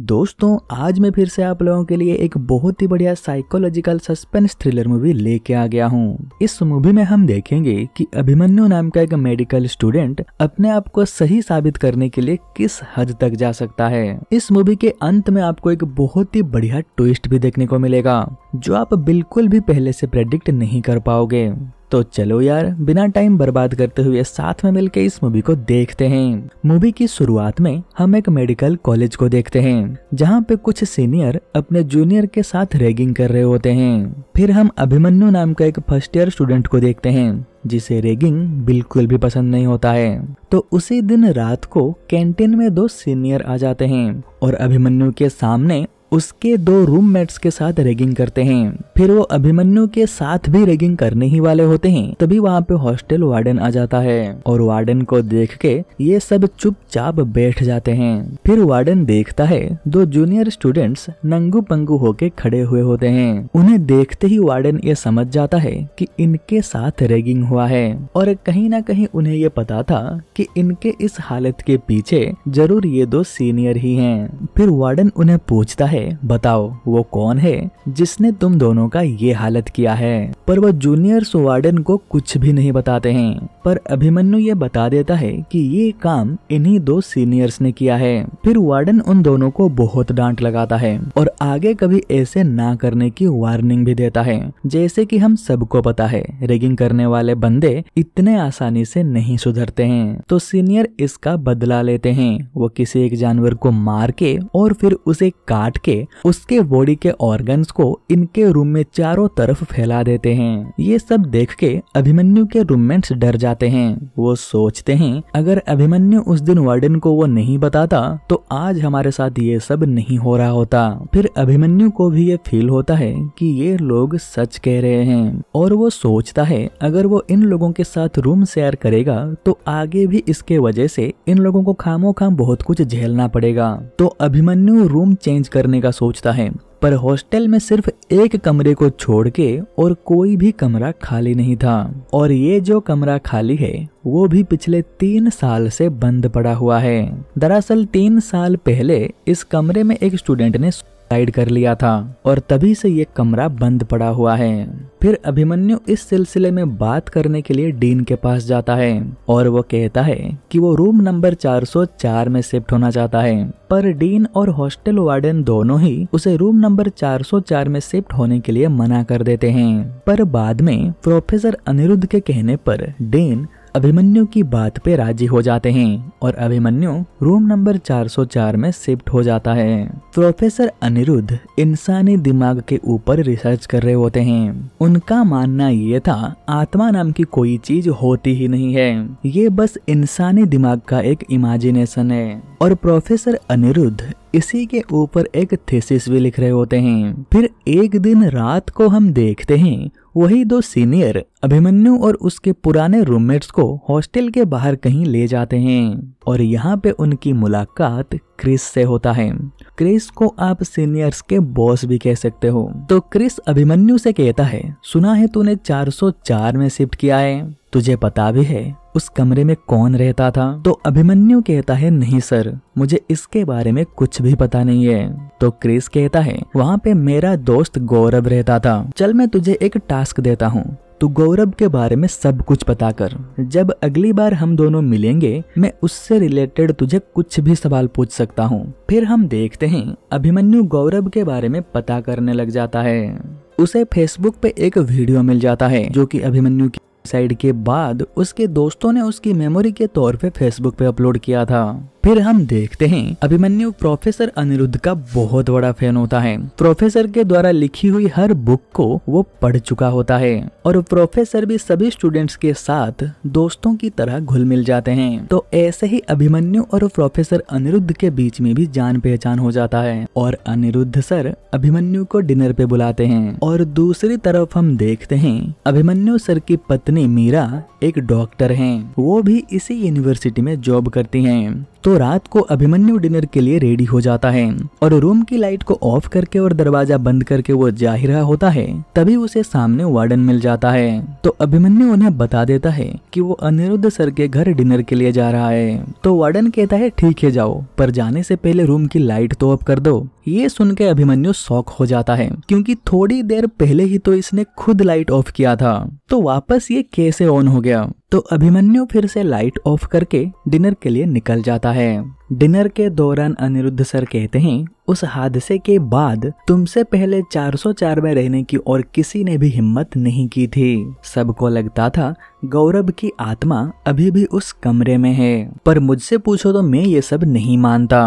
दोस्तों आज मैं फिर से आप लोगों के लिए एक बहुत ही बढ़िया साइकोलॉजिकल सस्पेंस थ्रिलर मूवी लेके आ गया हूँ इस मूवी में हम देखेंगे कि अभिमन्यु नाम का एक मेडिकल स्टूडेंट अपने आप को सही साबित करने के लिए किस हद तक जा सकता है इस मूवी के अंत में आपको एक बहुत ही बढ़िया ट्विस्ट भी देखने को मिलेगा जो आप बिल्कुल भी पहले से प्रेडिक्ट नहीं कर पाओगे तो चलो यार बिना टाइम बर्बाद करते हुए साथ में मिलकर इस मूवी को देखते हैं मूवी की शुरुआत में हम एक मेडिकल कॉलेज को देखते हैं जहाँ पे कुछ सीनियर अपने जूनियर के साथ रेगिंग कर रहे होते हैं फिर हम अभिमन्यु नाम का एक फर्स्ट ईयर स्टूडेंट को देखते हैं जिसे रेगिंग बिल्कुल भी पसंद नहीं होता है तो उसी दिन रात को कैंटीन में दो सीनियर आ जाते हैं और अभिमन्यु के सामने उसके दो रूममेट्स के साथ रेगिंग करते हैं फिर वो अभिमन्यु के साथ भी रेगिंग करने ही वाले होते हैं तभी वहाँ पे हॉस्टल वार्डन आ जाता है और वार्डन को देख के ये सब चुपचाप बैठ जाते हैं फिर वार्डन देखता है दो जूनियर स्टूडेंट्स नंगू पंगू होके खड़े हुए होते हैं उन्हें देखते ही वार्डन ये समझ जाता है की इनके साथ रेगिंग हुआ है और कहीं ना कहीं उन्हें ये पता था की इनके इस हालत के पीछे जरूर ये दो सीनियर ही है फिर वार्डन उन्हें पूछता है है बताओ वो कौन है जिसने तुम दोनों का ये हालत किया है पर वह जूनियर सोवार्डन को कुछ भी नहीं बताते हैं पर अभिमन्यु ये बता देता है कि ये काम इन्हीं दो सीनियर्स ने किया है फिर वार्डन उन दोनों को बहुत डांट लगाता है और आगे कभी ऐसे ना करने की वार्निंग भी देता है जैसे कि हम सबको पता है रेगिंग करने वाले बंदे इतने आसानी से नहीं सुधरते हैं तो सीनियर इसका बदला लेते हैं वो किसी एक जानवर को मार के और फिर उसे काट के करके उसके बॉडी के ऑर्गन्स को इनके रूम में चारों तरफ फैला देते हैं ये सब देख के अभिमन्यु के रूममेट्स डर जाते हैं वो सोचते हैं अगर अभिमन्यु उस दिन वार्डन को वो नहीं बताता तो आज हमारे साथ ये सब नहीं हो रहा होता फिर अभिमन्यु को भी ये फील होता है कि ये लोग सच कह रहे हैं और वो सोचता है अगर वो इन लोगों के साथ रूम शेयर करेगा तो आगे भी इसके वजह से इन लोगों को खामो खाम बहुत कुछ झेलना पड़ेगा तो अभिमन्यु रूम चेंज करने का सोचता है पर हॉस्टल में सिर्फ एक कमरे को छोड़ के और कोई भी कमरा खाली नहीं था और ये जो कमरा खाली है वो भी पिछले तीन साल से बंद पड़ा हुआ है दरअसल तीन साल पहले इस कमरे में एक स्टूडेंट ने साइड कर लिया था और तभी से ये कमरा बंद पड़ा हुआ है फिर अभिमन्यु इस सिलसिले में बात करने के लिए डीन के पास जाता है और वो कहता है कि वो रूम नंबर 404 में शिफ्ट होना चाहता है पर डीन और हॉस्टल वार्डन दोनों ही उसे रूम नंबर 404 में शिफ्ट होने के लिए मना कर देते हैं पर बाद में प्रोफेसर अनिरुद्ध के कहने पर डीन अभिमन्यु की बात पे राजी हो जाते हैं और अभिमन्यु रूम नंबर 404 में शिफ्ट हो जाता है प्रोफेसर अनिरुद्ध इंसानी दिमाग के ऊपर रिसर्च कर रहे होते हैं उनका मानना ये था आत्मा नाम की कोई चीज होती ही नहीं है ये बस इंसानी दिमाग का एक इमेजिनेशन है और प्रोफेसर अनिरुद्ध इसी के ऊपर एक थीसिस भी लिख रहे होते हैं फिर एक दिन रात को हम देखते हैं वही दो सीनियर अभिमन्यु और उसके पुराने रूममेट्स को हॉस्टल के बाहर कहीं ले जाते हैं और यहाँ पे उनकी मुलाकात क्रिस से होता है क्रिस को आप सीनियर्स के बॉस भी कह सकते हो तो क्रिस अभिमन्यु से कहता है सुना है तूने 404 में शिफ्ट किया है तुझे पता भी है उस कमरे में कौन रहता था तो अभिमन्यु कहता है नहीं सर मुझे इसके बारे में कुछ भी पता नहीं है तो क्रिस कहता है वहाँ पे मेरा दोस्त गौरव रहता था चल मैं तुझे एक टास्क देता हूँ तो गौरव के बारे में सब कुछ पता कर जब अगली बार हम दोनों मिलेंगे मैं उससे रिलेटेड तुझे कुछ भी सवाल पूछ सकता हूँ फिर हम देखते हैं अभिमन्यु गौरव के बारे में पता करने लग जाता है उसे फेसबुक पे एक वीडियो मिल जाता है जो कि अभिमन्यु की साइड के बाद उसके दोस्तों ने उसकी मेमोरी के तौर पे फेसबुक पे अपलोड किया था फिर हम देखते हैं अभिमन्यु प्रोफेसर अनिरुद्ध का बहुत बड़ा फैन होता है प्रोफेसर के द्वारा लिखी हुई हर बुक को वो पढ़ चुका होता है और प्रोफेसर भी सभी स्टूडेंट्स के साथ दोस्तों की तरह घुल मिल जाते हैं तो ऐसे ही अभिमन्यु और प्रोफेसर अनिरुद्ध के बीच में भी जान पहचान हो जाता है और अनिरुद्ध सर अभिमन्यु को डिनर पे बुलाते हैं और दूसरी तरफ हम देखते हैं अभिमन्यु सर की पत्नी मीरा एक डॉक्टर हैं वो भी इसी यूनिवर्सिटी में जॉब करती हैं तो तो रात को अभिमन्यु डिनर के लिए रेडी हो जाता है और रूम की लाइट को ऑफ करके और दरवाजा बंद करके वो जा ही रहा होता है तभी उसे सामने वार्डन मिल जाता है तो अभिमन्यु उन्हें बता देता है कि वो अनिरुद्ध सर के घर डिनर के लिए जा रहा है तो वार्डन कहता है ठीक है जाओ पर जाने से पहले रूम की लाइट तो ऑफ कर दो ये सुन के अभिमन्यु शौक हो जाता है क्योंकि थोड़ी देर पहले ही तो इसने खुद लाइट ऑफ किया था तो वापस ये कैसे ऑन हो गया तो अभिमन्यु फिर से लाइट ऑफ करके डिनर के लिए निकल जाता है डिनर के दौरान अनिरुद्ध सर कहते हैं उस हादसे के बाद तुमसे पहले 404 में रहने की और किसी ने भी हिम्मत नहीं की थी सबको लगता था गौरव की आत्मा अभी भी उस कमरे में है पर मुझसे पूछो तो मैं ये सब नहीं मानता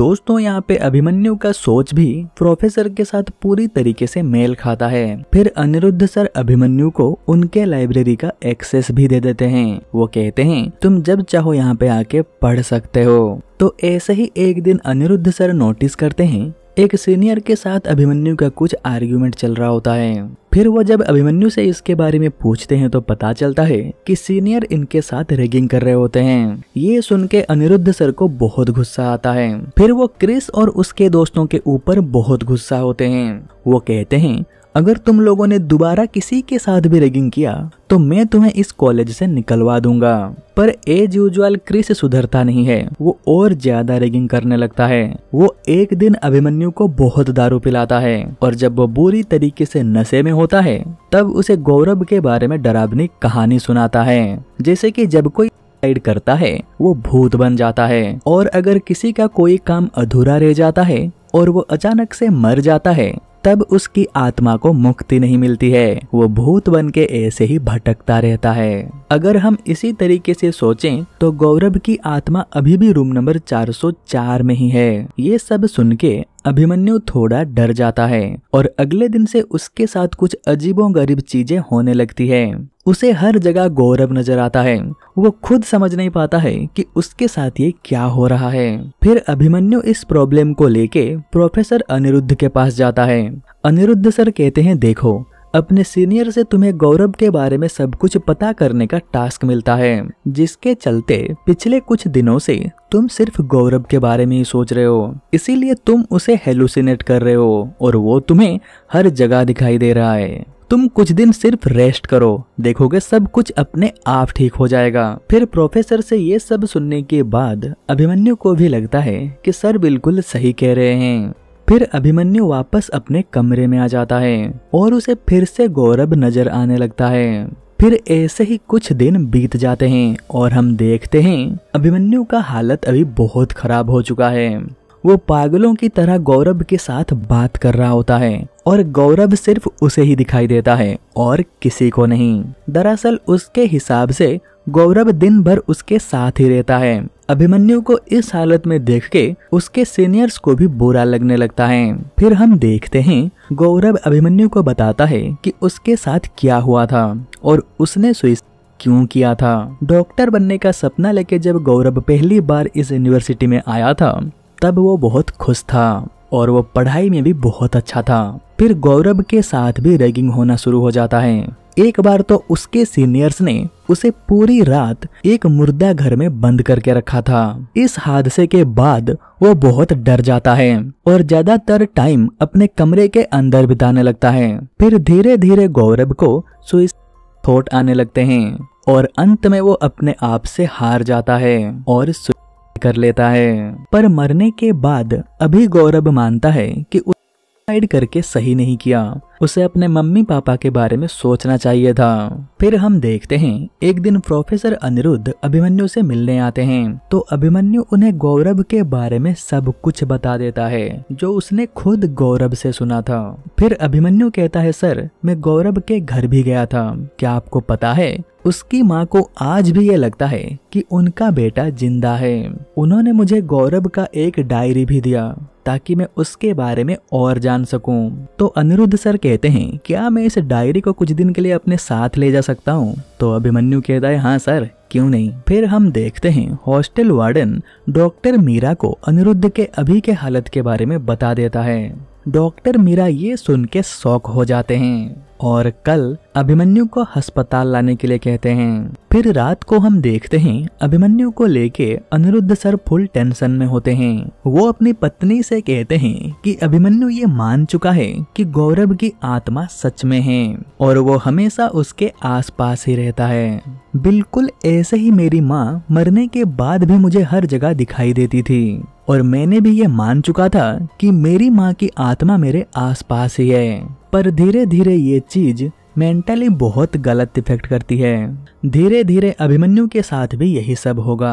दोस्तों यहाँ पे अभिमन्यु का सोच भी प्रोफेसर के साथ पूरी तरीके से मेल खाता है फिर अनिरुद्ध सर अभिमन्यु को उनके लाइब्रेरी का एक्सेस भी दे देते हैं वो कहते हैं तुम जब चाहो यहाँ पे आके पढ़ सकते हो तो ऐसे ही एक दिन अनिरुद्ध सर नोटिस करते हैं एक सीनियर के साथ अभिमन्यु का कुछ आर्ग्यूमेंट चल रहा होता है फिर वो जब अभिमन्यु से इसके बारे में पूछते हैं तो पता चलता है कि सीनियर इनके साथ रेगिंग कर रहे होते हैं ये सुन के अनिरुद्ध सर को बहुत गुस्सा आता है फिर वो क्रिस और उसके दोस्तों के ऊपर बहुत गुस्सा होते हैं वो कहते हैं अगर तुम लोगों ने दोबारा किसी के साथ भी रेगिंग किया तो मैं तुम्हें इस कॉलेज से निकलवा दूंगा पर एज यूजुअल क्रिस सुधरता नहीं है वो और ज्यादा रेगिंग करने लगता है वो एक दिन अभिमन्यु को बहुत दारू पिलाता है और जब वो बुरी तरीके से नशे में होता है तब उसे गौरव के बारे में डरावनी कहानी सुनाता है जैसे की जब कोई साइड करता है वो भूत बन जाता है और अगर किसी का कोई काम अधूरा रह जाता है और वो अचानक से मर जाता है तब उसकी आत्मा को मुक्ति नहीं मिलती है वो भूत बन के ऐसे ही भटकता रहता है अगर हम इसी तरीके से सोचें तो गौरव की आत्मा अभी भी रूम नंबर 404 में ही है ये सब सुन के अभिमन्यु थोड़ा डर जाता है और अगले दिन से उसके साथ कुछ अजीबों गरीब चीजें होने लगती है उसे हर जगह गौरव नजर आता है वो खुद समझ नहीं पाता है कि उसके साथ ये क्या हो रहा है फिर अभिमन्यु इस प्रॉब्लम को लेके प्रोफेसर अनिरुद्ध के पास जाता है अनिरुद्ध सर कहते हैं देखो अपने सीनियर से तुम्हें गौरव के बारे में सब कुछ पता करने का टास्क मिलता है जिसके चलते पिछले कुछ दिनों से तुम सिर्फ गौरव के बारे में ही सोच रहे हो इसीलिए तुम उसे हेलुसिनेट कर रहे हो और वो तुम्हें हर जगह दिखाई दे रहा है तुम कुछ दिन सिर्फ रेस्ट करो देखोगे सब कुछ अपने आप ठीक हो जाएगा फिर प्रोफेसर से ये सब सुनने के बाद अभिमन्यु को भी लगता है कि सर बिल्कुल सही कह रहे हैं फिर अभिमन्यु वापस अपने कमरे में आ जाता है और उसे फिर से गौरव नजर आने लगता है फिर ऐसे ही कुछ दिन बीत जाते हैं और हम देखते हैं अभिमन्यु का हालत अभी बहुत खराब हो चुका है वो पागलों की तरह गौरव के साथ बात कर रहा होता है और गौरव सिर्फ उसे ही दिखाई देता है और किसी को नहीं दरअसल उसके हिसाब से गौरव दिन भर उसके साथ ही रहता है अभिमन्यु को इस हालत में देख के उसके सीनियर्स को भी बुरा लगने लगता है फिर हम देखते हैं गौरव अभिमन्यु को बताता है कि उसके साथ क्या हुआ था और उसने सुइस क्यों किया था डॉक्टर बनने का सपना लेके जब गौरव पहली बार इस यूनिवर्सिटी में आया था तब वो बहुत खुश था और वो पढ़ाई में भी बहुत अच्छा था फिर गौरव के साथ भी रैगिंग होना शुरू हो जाता है एक बार तो उसके सीनियर्स ने उसे पूरी रात एक मुर्दा घर में बंद करके रखा था इस हादसे के बाद वो बहुत डर जाता है और ज्यादातर टाइम अपने कमरे के अंदर बिताने लगता है फिर धीरे धीरे गौरव को सुइस थॉट आने लगते हैं और अंत में वो अपने आप से हार जाता है और कर लेता है पर मरने के बाद अभी गौरव मानता है कि डिसाइड करके सही नहीं किया उसे अपने मम्मी पापा के बारे में सोचना चाहिए था फिर हम देखते हैं एक दिन प्रोफेसर अनिरुद्ध अभिमन्यु से मिलने आते हैं तो अभिमन्यु उन्हें गौरव के बारे में सब कुछ बता देता है जो उसने खुद गौरव से सुना था फिर अभिमन्यु कहता है सर मैं गौरव के घर भी गया था क्या आपको पता है उसकी माँ को आज भी ये लगता है कि उनका बेटा जिंदा है उन्होंने मुझे गौरव का एक डायरी भी दिया ताकि मैं उसके बारे में और जान सकूं। तो अनिरुद्ध सर कहते हैं क्या मैं इस डायरी को कुछ दिन के लिए अपने साथ ले जा सकता हूं? तो अभिमन्यु कहता है हाँ सर क्यों नहीं फिर हम देखते हैं हॉस्टल वार्डन डॉक्टर मीरा को अनिरुद्ध के अभी के हालत के बारे में बता देता है डॉक्टर मीरा ये सुन के शौक हो जाते हैं और कल अभिमन्यु को अस्पताल लाने के लिए कहते हैं फिर रात को हम देखते हैं अभिमन्यु को लेके अनिरुद्ध सर फुल टेंशन में होते हैं वो अपनी पत्नी से कहते हैं कि अभिमन्यु ये मान चुका है कि गौरव की आत्मा सच में है और वो हमेशा उसके आसपास ही रहता है बिल्कुल ऐसे ही मेरी माँ मरने के बाद भी मुझे हर जगह दिखाई देती थी और मैंने भी ये मान चुका था कि मेरी माँ की आत्मा मेरे आसपास ही है पर धीरे धीरे ये चीज मेंटली बहुत गलत इफेक्ट करती है धीरे धीरे अभिमन्यु के साथ भी यही सब होगा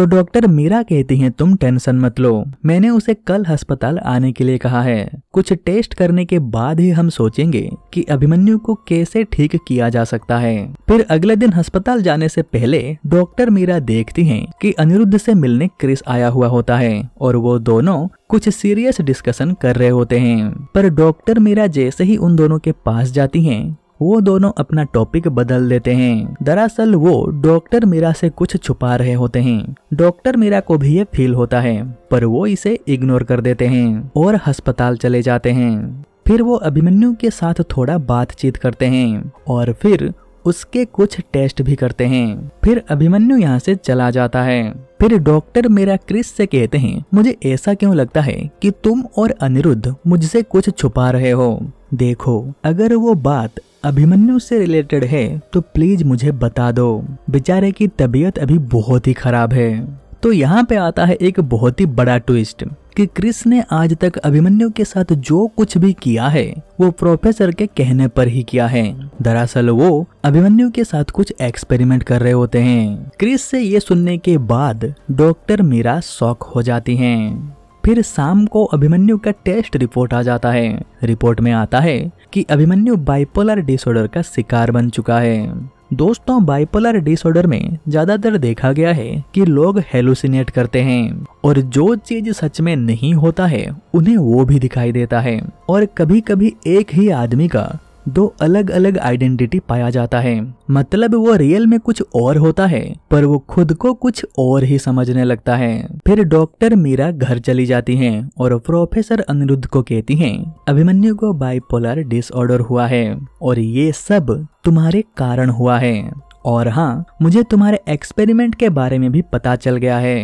तो डॉक्टर मीरा कहती हैं तुम टेंशन मत लो मैंने उसे कल अस्पताल आने के लिए कहा है कुछ टेस्ट करने के बाद ही हम सोचेंगे कि अभिमन्यु को कैसे ठीक किया जा सकता है फिर अगले दिन अस्पताल जाने से पहले डॉक्टर मीरा देखती हैं कि अनिरुद्ध से मिलने क्रिस आया हुआ होता है और वो दोनों कुछ सीरियस डिस्कशन कर रहे होते हैं पर डॉक्टर मीरा जैसे ही उन दोनों के पास जाती हैं वो दोनों अपना टॉपिक बदल देते हैं दरअसल वो डॉक्टर मीरा से कुछ छुपा रहे होते हैं डॉक्टर मीरा को भी ये फील होता है पर वो इसे इग्नोर कर देते हैं और अस्पताल चले जाते हैं फिर वो अभिमन्यु के साथ थोड़ा बातचीत करते हैं और फिर उसके कुछ टेस्ट भी करते हैं फिर अभिमन्यु यहाँ से चला जाता है फिर डॉक्टर मेरा क्रिस से कहते हैं मुझे ऐसा क्यों लगता है कि तुम और अनिरुद्ध मुझसे कुछ छुपा रहे हो देखो अगर वो बात अभिमन्यु से रिलेटेड है तो प्लीज मुझे बता दो बेचारे की तबीयत अभी बहुत ही खराब है तो यहाँ पे आता है एक बहुत ही बड़ा ट्विस्ट कि क्रिस ने आज तक अभिमन्यु के साथ जो कुछ भी किया है वो प्रोफेसर के कहने पर ही किया है दरअसल वो अभिमन्यु के साथ कुछ एक्सपेरिमेंट कर रहे होते हैं क्रिस से ये सुनने के बाद डॉक्टर मीरा शॉक हो जाती हैं। फिर शाम को अभिमन्यु का टेस्ट रिपोर्ट आ जाता है रिपोर्ट में आता है कि अभिमन्यु बाइपोलर डिसऑर्डर का शिकार बन चुका है दोस्तों बाइपोलर डिसऑर्डर में ज्यादातर देखा गया है कि लोग हेलुसिनेट करते हैं और जो चीज सच में नहीं होता है उन्हें वो भी दिखाई देता है और कभी कभी एक ही आदमी का दो अलग अलग आइडेंटिटी पाया जाता है मतलब वो रियल में कुछ और होता है पर वो खुद को कुछ और ही समझने लगता है फिर डॉक्टर मीरा घर चली जाती हैं और प्रोफेसर अनिरुद्ध को कहती हैं अभिमन्यु को बाइपोलर डिसऑर्डर हुआ है और ये सब तुम्हारे कारण हुआ है और हाँ मुझे तुम्हारे एक्सपेरिमेंट के बारे में भी पता चल गया है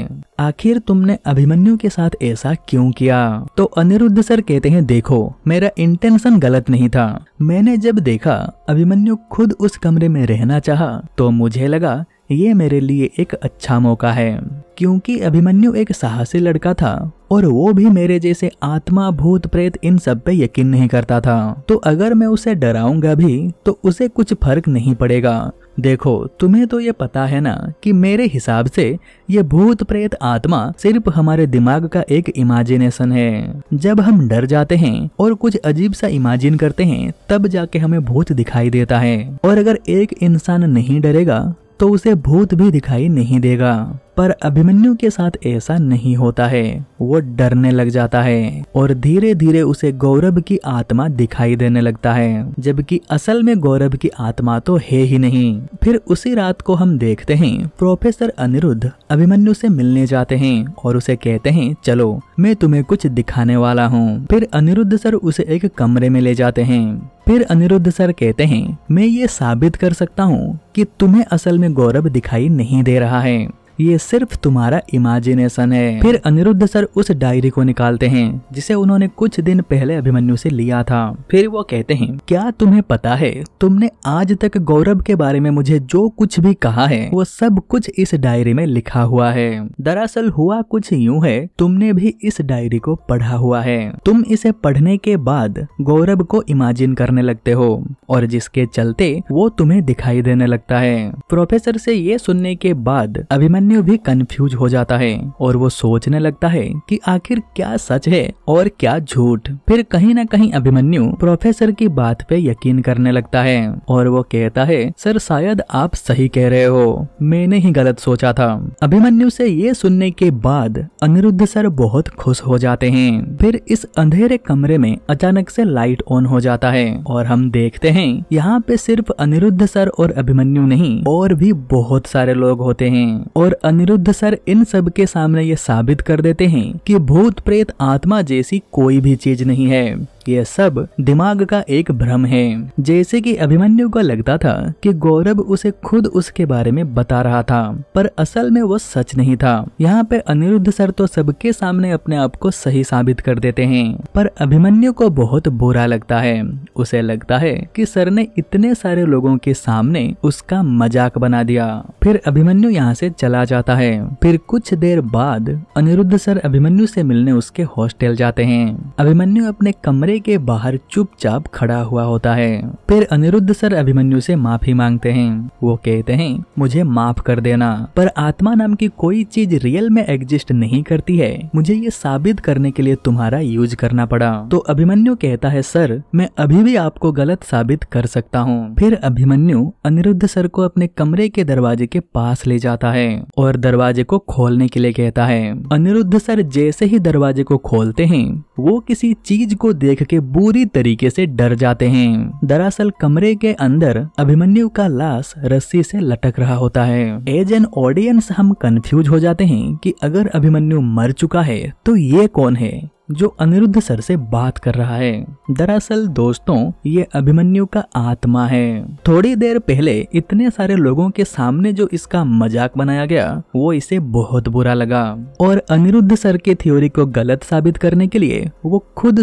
आखिर तुमने अभिमन्यु के साथ ऐसा क्यों किया तो अनिरुद्ध सर कहते हैं देखो मेरा इंटेंशन गलत नहीं था मैंने जब देखा अभिमन्यु खुद उस कमरे में रहना चाहा तो मुझे लगा ये मेरे लिए एक अच्छा मौका है क्योंकि अभिमन्यु एक साहसी लड़का था और वो भी मेरे जैसे आत्मा भूत प्रेत इन सब पे यकीन नहीं करता था तो अगर मैं उसे डराऊंगा भी तो उसे कुछ फर्क नहीं पड़ेगा देखो तुम्हें तो ये पता है ना कि मेरे हिसाब से ये भूत प्रेत आत्मा सिर्फ हमारे दिमाग का एक इमेजिनेशन है जब हम डर जाते हैं और कुछ अजीब सा इमेजिन करते हैं तब जाके हमें भूत दिखाई देता है और अगर एक इंसान नहीं डरेगा तो उसे भूत भी दिखाई नहीं देगा पर अभिमन्यु के साथ ऐसा नहीं होता है वो डरने लग जाता है और धीरे धीरे उसे गौरव की आत्मा दिखाई देने लगता है जबकि असल में गौरव की आत्मा तो है ही नहीं फिर उसी रात को हम देखते हैं प्रोफेसर अनिरुद्ध अभिमन्यु से मिलने जाते हैं और उसे कहते हैं चलो मैं तुम्हें कुछ दिखाने वाला हूँ फिर अनिरुद्ध सर उसे एक कमरे में ले जाते हैं फिर अनिरुद्ध सर कहते हैं मैं ये साबित कर सकता हूँ कि तुम्हें असल में गौरव दिखाई नहीं दे रहा है ये सिर्फ तुम्हारा इमेजिनेशन है फिर अनिरुद्ध सर उस डायरी को निकालते हैं जिसे उन्होंने कुछ दिन पहले अभिमन्यु से लिया था फिर वो कहते हैं क्या तुम्हें पता है तुमने आज तक गौरव के बारे में मुझे जो कुछ भी कहा है वो सब कुछ इस डायरी में लिखा हुआ है दरअसल हुआ कुछ यूं है तुमने भी इस डायरी को पढ़ा हुआ है तुम इसे पढ़ने के बाद गौरव को इमेजिन करने लगते हो और जिसके चलते वो तुम्हें दिखाई देने लगता है प्रोफेसर से ये सुनने के बाद अभिमन्यु अभिमन्यु भी कंफ्यूज हो जाता है और वो सोचने लगता है कि आखिर क्या सच है और क्या झूठ फिर कहीं ना कहीं अभिमन्यु प्रोफेसर की बात पे यकीन करने लगता है और वो कहता है सर शायद आप सही कह रहे हो मैंने ही गलत सोचा था अभिमन्यु से ये सुनने के बाद अनिरुद्ध सर बहुत खुश हो जाते हैं फिर इस अंधेरे कमरे में अचानक से लाइट ऑन हो जाता है और हम देखते हैं यहाँ पे सिर्फ अनिरुद्ध सर और अभिमन्यु नहीं और भी बहुत सारे लोग होते हैं और अनिरुद्ध सर इन सब के सामने ये साबित कर देते हैं कि भूत प्रेत आत्मा जैसी कोई भी चीज नहीं है ये सब दिमाग का एक भ्रम है जैसे कि अभिमन्यु को लगता था कि गौरव उसे खुद उसके बारे में बता रहा था पर असल में वो सच नहीं था यहाँ पे अनिरुद्ध सर तो सबके सामने अपने आप को सही साबित कर देते हैं पर अभिमन्यु को बहुत बुरा लगता है उसे लगता है कि सर ने इतने सारे लोगों के सामने उसका मजाक बना दिया फिर अभिमन्यु यहाँ से चला जाता है फिर कुछ देर बाद अनिरुद्ध सर अभिमन्यु से मिलने उसके हॉस्टल जाते हैं अभिमन्यु अपने कमरे कमरे के बाहर चुपचाप खड़ा हुआ होता है फिर अनिरुद्ध सर अभिमन्यु से माफी मांगते हैं वो कहते हैं मुझे माफ कर देना पर आत्मा नाम की कोई चीज रियल में एग्जिस्ट नहीं करती है मुझे ये साबित करने के लिए तुम्हारा यूज करना पड़ा तो अभिमन्यु कहता है सर मैं अभी भी आपको गलत साबित कर सकता हूँ फिर अभिमन्यु अनिरुद्ध सर को अपने कमरे के दरवाजे के पास ले जाता है और दरवाजे को खोलने के लिए कहता है अनिरुद्ध सर जैसे ही दरवाजे को खोलते हैं वो किसी चीज को देख के बुरी तरीके से डर जाते हैं दरअसल कमरे के अंदर अभिमन्यु का लाश रस्सी से लटक रहा होता है एज एन ऑडियंस हम कंफ्यूज हो जाते हैं कि अगर अभिमन्यु मर चुका है तो ये कौन है जो अनिरुद्ध सर से बात कर रहा है दरअसल दोस्तों ये अभिमन्यु का आत्मा है थोड़ी देर पहले इतने सारे लोगों के सामने जो इसका मजाक बनाया गया वो इसे बहुत बुरा लगा और अनिरुद्ध सर के थ्योरी को गलत साबित करने के लिए वो खुद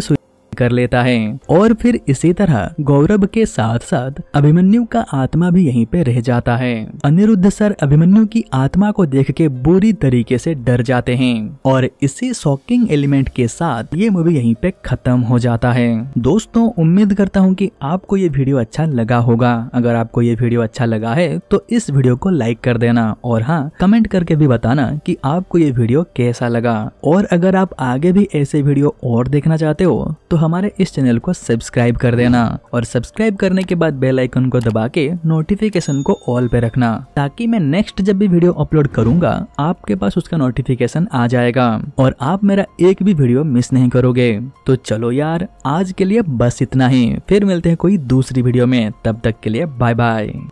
कर लेता है और फिर इसी तरह गौरव के साथ साथ अभिमन्यु का आत्मा भी यहीं पे रह जाता है अनिरुद्ध सर अभिमन्यु की आत्मा को देख के बुरी तरीके से डर जाते हैं और इसी शॉकिंग एलिमेंट के साथ ये मूवी यहीं पे खत्म हो जाता है दोस्तों उम्मीद करता हूँ कि आपको ये वीडियो अच्छा लगा होगा अगर आपको ये वीडियो अच्छा लगा है तो इस वीडियो को लाइक कर देना और हाँ कमेंट करके भी बताना कि आपको ये वीडियो कैसा लगा और अगर आप आगे भी ऐसे वीडियो और देखना चाहते हो तो हमारे इस चैनल को सब्सक्राइब कर देना और सब्सक्राइब करने के बाद बेल आइकन को दबा के नोटिफिकेशन को ऑल पे रखना ताकि मैं नेक्स्ट जब भी वीडियो अपलोड करूंगा आपके पास उसका नोटिफिकेशन आ जाएगा और आप मेरा एक भी वीडियो मिस नहीं करोगे तो चलो यार आज के लिए बस इतना ही फिर मिलते हैं कोई दूसरी वीडियो में तब तक के लिए बाय बाय